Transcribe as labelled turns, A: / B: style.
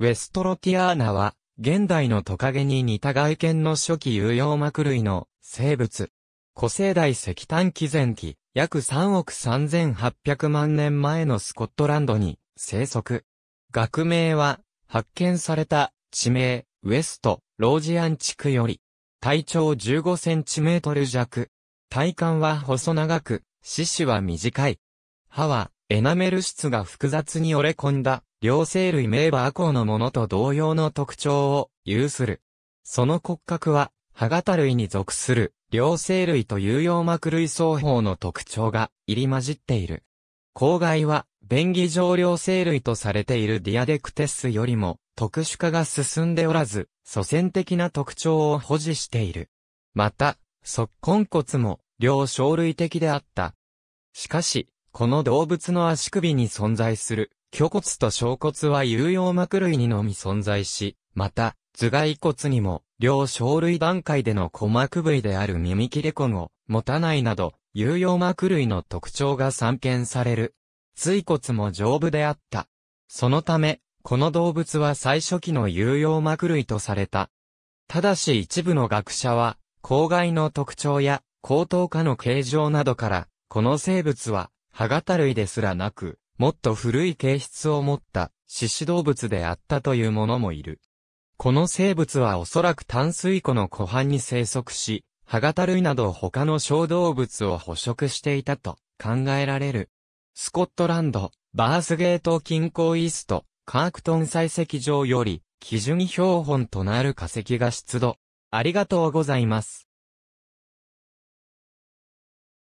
A: ウェストロティアーナは、現代のトカゲに似た外見の初期有用膜類の生物。古生代石炭紀前期、約3億3800万年前のスコットランドに生息。学名は、発見された地名、ウエスト、ロージアン地区より、体長15センチメートル弱。体幹は細長く、四肢は短い。歯は、エナメル質が複雑に折れ込んだ両生類名馬アコウのものと同様の特徴を有する。その骨格は、歯型類に属する、両生類と有用膜類双方の特徴が入り混じっている。口外は、便宜上両生類とされているディアデクテスよりも、特殊化が進んでおらず、祖先的な特徴を保持している。また、足根骨も、両生類的であった。しかし、この動物の足首に存在する虚骨と小骨は有用膜類にのみ存在し、また、頭蓋骨にも、両小類段階での鼓膜部位である耳切れ根を持たないなど、有用膜類の特徴が散見される。椎骨も丈夫であった。そのため、この動物は最初期の有用膜類とされた。ただし一部の学者は、公害の特徴や、高等化の形状などから、この生物は、歯型類ですらなく、もっと古い形質を持った獅子動物であったというものもいる。この生物はおそらく淡水湖の湖畔に生息し、歯型類など他の小動物を捕食していたと考えられる。スコットランド、バースゲート近郊イースト、カークトン採石場より、基準標本となる化石が出土。ありがとうございます。